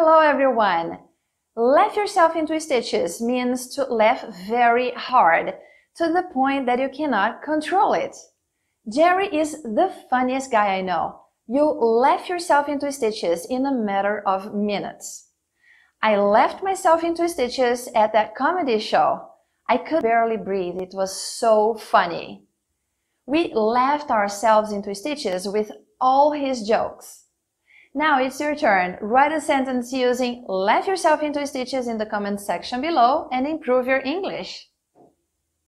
Hello everyone! Laugh yourself into stitches means to laugh very hard, to the point that you cannot control it. Jerry is the funniest guy I know. You laugh yourself into stitches in a matter of minutes. I laughed myself into stitches at that comedy show. I could barely breathe. It was so funny. We laughed ourselves into stitches with all his jokes. Now it's your turn. Write a sentence using let yourself into stitches in the comment section below and improve your English.